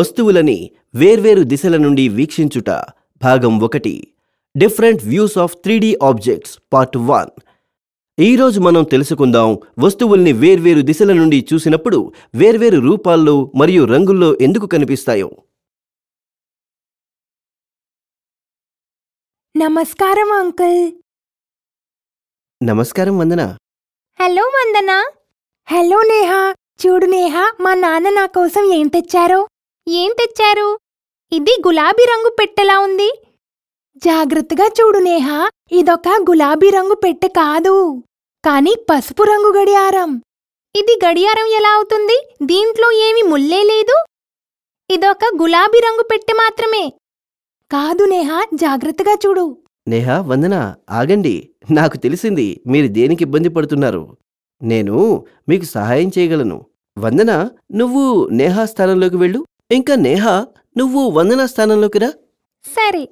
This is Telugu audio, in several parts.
వస్తువులని వేర్వేరు దిశల నుండి వీక్షించుట భాగం ఒకటి different views of three D objects part one ఈరోజు మనం తెలుసుకుందాం వస్తువుల్ని వేర్వేరు దిశల నుండి చూసినప్పుడు వేర్వేరు రూపాల్లో మరియు రంగుల్లో ఎందుకు కనిపిస్తాయో నమస్కారం అంకుల్ నమస్కారం వందన హలో వందన హలో నేహా చూడు నేహా మా నాన్న నా కోసం ఏం తెచ్చారో ఏం తెచ్చారు ఇది గులాబీ రంగు పెట్టెలా ఉంది జాగ్రత్తగా చూడు నేహా ఇదొక గులాబీ రంగు పెట్టె కాదు కానీ పసుపు రంగు గడియారం ఇది గడియారం ఎలా అవుతుంది దీంట్లో ఏమి ముల్లే లేదు ఇదొక గులాబీ రంగు పెట్టె మాత్రమే కాదు నేహా జాగ్రత్తగా చూడు నేహా వందన ఆగండి నాకు తెలిసింది మీరు దేనికి ఇబ్బంది పడుతున్నారు నేను మీకు సహాయం చేయగలను వందన నువ్వు నేహా స్థానంలోకి వెళ్ళు ఇంకా నేహ నువ్వు వందన స్థానంలోకి రా సరే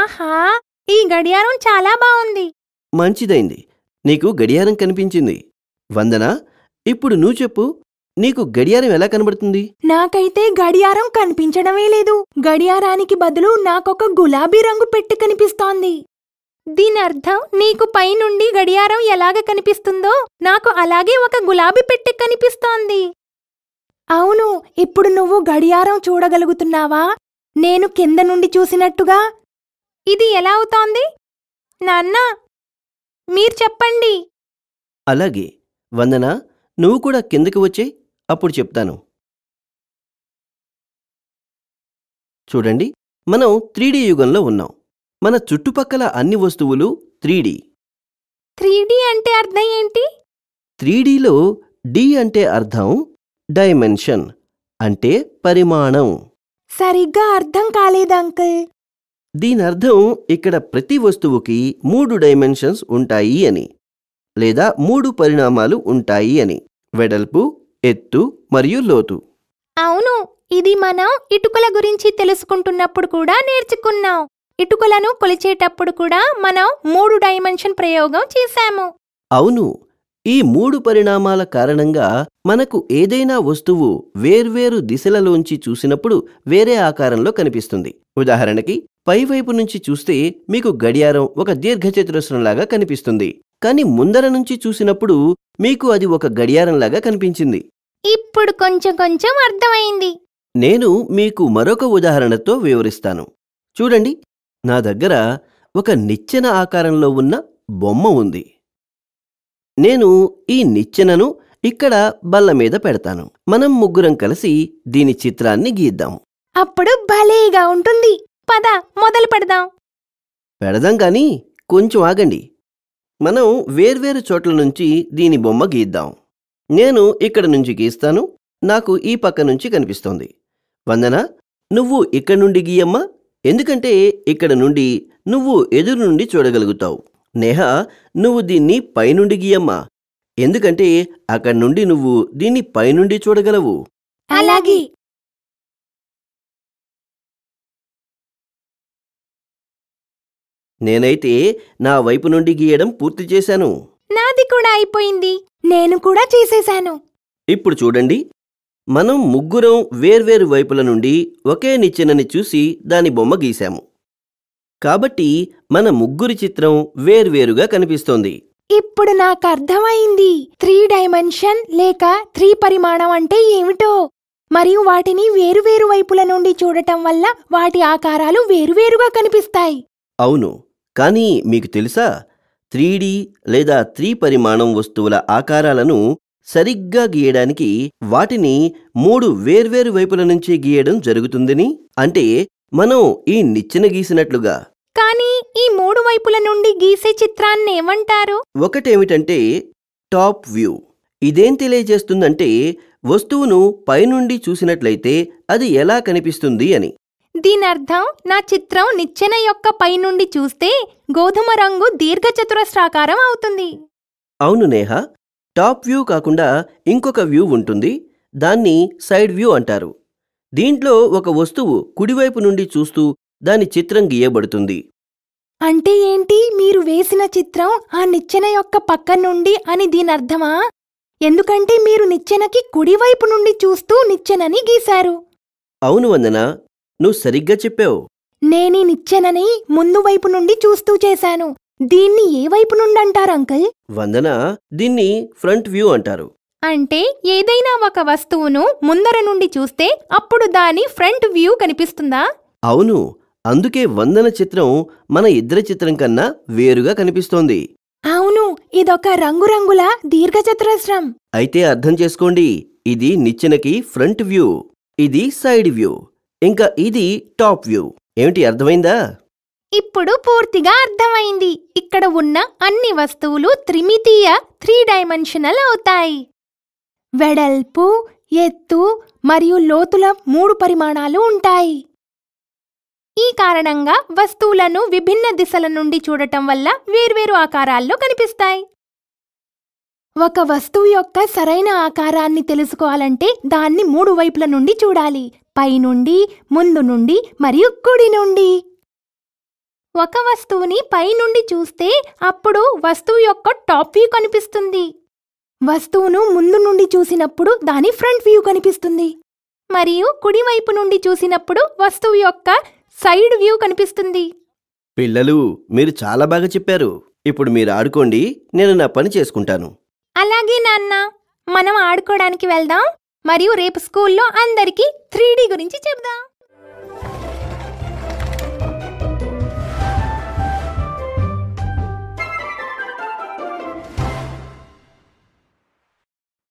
ఆహా ఈ గడియారం చాలా బాగుంది మంచిదైంది నీకు గడియారం కనిపించింది వందన ఇప్పుడు నువ్వు చెప్పు నీకు గడియారం ఎలా కనబడుతుంది నాకైతే గడియారం కనిపించడమే లేదు గడియారానికి బదులు నాకొక గులాబీ రంగు పెట్టి కనిపిస్తోంది దీని అర్థం నీకు పైనుండి గడియారం ఎలాగ కనిపిస్తుందో నాకు అలాగే ఒక గులాబీ పెట్టె కనిపిస్తోంది అవును ఇప్పుడు నువ్వు గడియారం చూడగలుగుతున్నావా నేను కింద నుండి చూసినట్టుగా ఇది ఎలా అవుతోంది నాన్న మీరు చెప్పండి అలాగే వందన నువ్వు కూడా కిందకి వచ్చి అప్పుడు చెప్తాను చూడండి మనం త్రీడీ యుగంలో ఉన్నాం మన చుట్టుపక్కల అన్ని వస్తువులు త్రీడీ త్రీడీ అంటే అర్థం ఏంటి త్రీడీలో డి అంటే అర్థం డైమెన్షన్ అంటే పరిమాణం సరిగ్గా అర్థం కాలేదు దీనర్థం దీని అర్థం ఇక్కడ ప్రతి వస్తువుకి మూడు డైమెన్షన్స్ ఉంటాయి అని లేదా మూడు పరిణామాలు ఉంటాయి అని వెడల్పు ఎత్తు మరియు లోతు అవును ఇది మనం ఇటుకల గురించి తెలుసుకుంటున్నప్పుడు కూడా నేర్చుకున్నాం ఇటుకలను కొలిచేటప్పుడు కూడా మనం మూడు డైమెన్షన్ ప్రయోగం చేశాము అవును ఈ మూడు పరిణామాల కారణంగా మనకు ఏదైనా వస్తువు వేర్వేరు దిశలలోంచి చూసినప్పుడు వేరే ఆకారంలో కనిపిస్తుంది ఉదాహరణకి పైవైపు నుంచి చూస్తే మీకు గడియారం ఒక దీర్ఘచతురస్రంలాగా కనిపిస్తుంది కానీ ముందర నుంచి చూసినప్పుడు మీకు అది ఒక గడియారంలాగా కనిపించింది ఇప్పుడు కొంచెం కొంచెం అర్థమైంది నేను మీకు మరొక ఉదాహరణతో వివరిస్తాను చూడండి నా దగ్గర ఒక నిచ్చెన ఆకారంలో ఉన్న బొమ్మ ఉంది నేను ఈ నిచ్చెనను ఇక్కడ బల్ల మీద పెడతాను మనం ముగ్గురం కలిసి దీని చిత్రాన్ని గీద్దాం అప్పుడు భలేగా ఉంటుంది పద మొదలు పెడదాం పెడదాం కానీ కొంచెం ఆగండి మనం వేర్వేరు చోట్ల నుంచి దీని బొమ్మ గీద్దాం నేను ఇక్కడ నుంచి గీస్తాను నాకు ఈ పక్క నుంచి కనిపిస్తోంది వందన నువ్వు ఇక్కడ నుండి గీయమ్మా ఎందుకంటే ఇక్కడ నుండి నువ్వు ఎదురు నుండి చూడగలుగుతావు నేహ నువ్వు దీన్ని పైనుండి గీయమ్మా ఎందుకంటే అక్కడ నుండి నువ్వు దీన్ని పైనుండి చూడగలవు అలాగే నేనైతే నా వైపు నుండి గీయడం పూర్తి చేశాను నాది కూడా అయిపోయింది నేను కూడా చేసేశాను ఇప్పుడు చూడండి మనం ముగ్గురం వేర్వేరు వైపుల నుండి ఒకే నిచ్చెనని చూసి దాని బొమ్మ గీశాము కాబట్టి మన ముగ్గురి చిత్రం వేర్వేరుగా కనిపిస్తోంది ఇప్పుడు నాకు అర్థమైంది త్రీ డైమెన్షన్ లేక త్రీ పరిమాణం అంటే ఏమిటో మరియు వాటిని వేరువేరు వైపుల నుండి చూడటం వల్ల వాటి ఆకారాలు వేరువేరుగా కనిపిస్తాయి అవును కానీ మీకు తెలుసా త్రీడీ లేదా త్రీ పరిమాణం వస్తువుల ఆకారాలను సరిగ్గా గీయడానికి వాటిని మూడు వేర్వేరు వైపుల నుంచి గీయడం జరుగుతుందని అంటే మనం ఈ నిచ్చెన గీసినట్లుగా కానీ ఈ మూడు వైపుల నుండి గీసే చిత్రాన్ని ఏమంటారు ఒకటేమిటంటే టాప్ వ్యూ ఇదేం తెలియజేస్తుందంటే వస్తువును పైనుండి చూసినట్లయితే అది ఎలా కనిపిస్తుంది అని దీనర్థం నా చిత్రం నిచ్చెన యొక్క పైనుండి చూస్తే గోధుమ రంగు దీర్ఘచతురస్రాకారం అవుతుంది అవును నేహ టాప్ వ్యూ కాకుండా ఇంకొక వ్యూ ఉంటుంది దాన్ని సైడ్ వ్యూ అంటారు దీంట్లో ఒక వస్తువు కుడివైపు నుండి చూస్తూ దాని చిత్రం గీయబడుతుంది అంటే ఏంటి మీరు వేసిన చిత్రం ఆ నిచ్చెన యొక్క పక్క నుండి అని దీని ఎందుకంటే మీరు నిచ్చెనకి కుడివైపు నుండి చూస్తూ నిచ్చెనని గీశారు అవును వందన నువ్వు సరిగ్గా చెప్పావు నేనీ నిచ్చెనని ముందువైపు నుండి చూస్తూ చేశాను దీన్ని ఏ వైపు నుండి అంటారు అంకల్ వందన దీన్ని ఫ్రంట్ వ్యూ అంటారు అంటే ఏదైనా ఒక వస్తువును ముందర నుండి చూస్తే అప్పుడు దాని ఫ్రంట్ వ్యూ కనిపిస్తుందా అవును అందుకే వందన చిత్రం మన ఇద్దరి చిత్రం కన్నా వేరుగా కనిపిస్తోంది అవును ఇదొక రంగురంగుల దీర్ఘచతురస్రం అయితే అర్థం చేసుకోండి ఇది నిచ్చెనకి ఫ్రంట్ వ్యూ ఇది సైడ్ వ్యూ ఇంకా ఇది టాప్ వ్యూ ఏమిటి అర్థమైందా ఇప్పుడు పూర్తిగా అర్థమైంది ఇక్కడ ఉన్న అన్ని వస్తువులు త్రిమితీయ త్రీ డైమెన్షనల్ అవుతాయి వెడల్పు ఎత్తు మరియు లోతుల మూడు పరిమాణాలు ఉంటాయి ఈ కారణంగా వస్తువులను విభిన్న దిశల నుండి చూడటం వల్ల వేర్వేరు ఆకారాల్లో కనిపిస్తాయి ఒక వస్తువు యొక్క సరైన ఆకారాన్ని తెలుసుకోవాలంటే దాన్ని మూడు వైపుల నుండి చూడాలి పైనుండి ముందు నుండి మరియు కుడి నుండి ఒక వస్తువుని పైనుండి చూస్తే అప్పుడు వస్తువు యొక్క టాప్ వ్యూ కనిపిస్తుంది వస్తువును ముందు నుండి చూసినప్పుడు దాని ఫ్రంట్ వ్యూ కనిపిస్తుంది మరియు కుడివైపు నుండి చూసినప్పుడు వస్తువు యొక్క సైడ్ వ్యూ కనిపిస్తుంది పిల్లలు మీరు చాలా బాగా చెప్పారు ఇప్పుడు మీరు ఆడుకోండి నేను నా పని చేసుకుంటాను అలాగే నాన్న మనం ఆడుకోవడానికి వెళ్దాం మరియు రేపు స్కూల్లో అందరికీ త్రీ గురించి చెప్దాం